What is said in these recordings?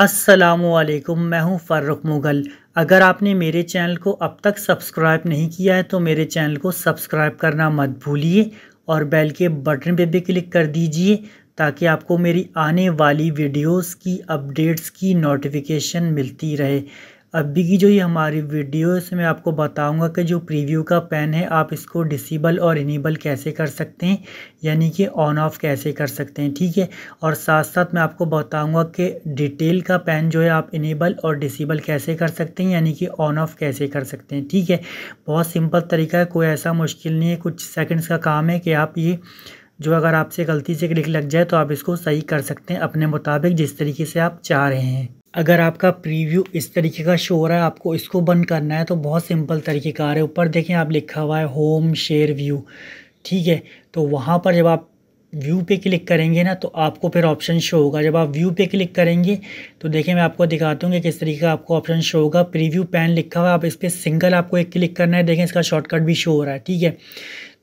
असलकुम मैं हूं फ़र्रुख मुग़ल अगर आपने मेरे चैनल को अब तक सब्सक्राइब नहीं किया है तो मेरे चैनल को सब्सक्राइब करना मत भूलिए और बेल के बटन पे भी क्लिक कर दीजिए ताकि आपको मेरी आने वाली वीडियोस की अपडेट्स की नोटिफिकेशन मिलती रहे अभी की जो ये हमारी वीडियो है इसमें आपको बताऊंगा कि जो प्रीव्यू का पेन है आप इसको डिसेबल और इनेबल कैसे कर सकते हैं यानी कि ऑन ऑफ कैसे कर सकते हैं ठीक है और साथ साथ मैं आपको बताऊंगा कि डिटेल का पेन जो है आप इनेबल और डिसेबल कैसे कर सकते हैं यानी कि ऑन ऑफ कैसे कर सकते हैं ठीक है बहुत सिंपल तरीका है कोई ऐसा मुश्किल नहीं है कुछ सेकेंड्स का काम है कि आप ये जो अगर आपसे गलती से क्लिक लग जाए तो आप इसको सही कर सकते हैं अपने मुताबिक जिस तरीके से आप चाह रहे हैं अगर आपका प्रीव्यू इस तरीके का शो हो रहा है आपको इसको बंद करना है तो बहुत सिंपल तरीके रहा है ऊपर देखें आप लिखा हुआ है होम शेयर व्यू ठीक है तो वहाँ पर जब आप व्यू पे क्लिक करेंगे ना तो आपको फिर ऑप्शन शो होगा जब आप व्यू पे क्लिक करेंगे तो देखिए मैं आपको दिखाता हूँ कि किस तरीके का आपको ऑप्शन शो होगा प्रीव्यू पैन लिखा हुआ आप इस पर सिंगल आपको एक क्लिक करना है देखें इसका शॉर्टकट भी शो हो रहा है ठीक है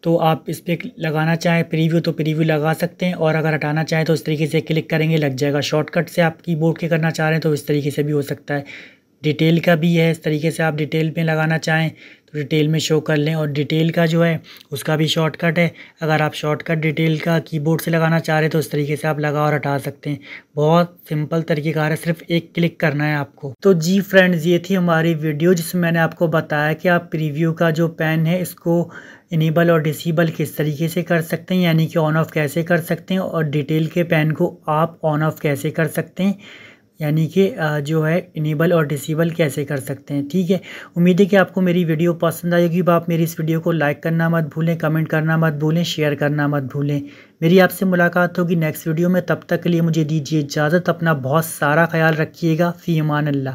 तो आप इस पर लगाना चाहें प्रीव्यू तो प्रीव्यू लगा सकते हैं और अगर हटाना चाहें तो इस तरीके से क्लिक करेंगे लग जाएगा शॉर्टकट से आप कीबोर्ड के करना चाह रहे हैं तो इस तरीके से भी हो सकता है डिटेल का भी है इस तरीके से आप डिटेल में लगाना चाहें तो डिटेल में शो कर लें और डिटेल का जो है उसका भी शॉर्टकट है अगर आप शॉर्टकट डिटेल का कीबोर्ड से लगाना चाह रहे तो इस तरीके से आप लगा और हटा सकते हैं बहुत सिंपल तरीक़ेकार है सिर्फ एक क्लिक करना है आपको तो जी फ्रेंड्स ये थी हमारी वीडियो जिसमें मैंने आपको बताया कि आप प्रिव्यू का जो पेन है इसको इनेबल और डिसेबल किस तरीके से कर सकते हैं यानी कि ऑन ऑफ़ कैसे कर सकते हैं और डिटेल के पेन को आप ऑन ऑफ़ कैसे कर सकते हैं यानी कि जो है इनेबल और डिसेबल कैसे कर सकते हैं ठीक है उम्मीद है कि आपको मेरी वीडियो पसंद आएगी आप मेरी इस वीडियो को लाइक करना मत भूलें कमेंट करना मत भूलें शेयर करना मत भूलें मेरी आपसे मुलाकात होगी नेक्स्ट वीडियो में तब तक के लिए मुझे दीजिए इजाज़त अपना बहुत सारा ख्याल रखिएगा फ़ी अमान अल्लाह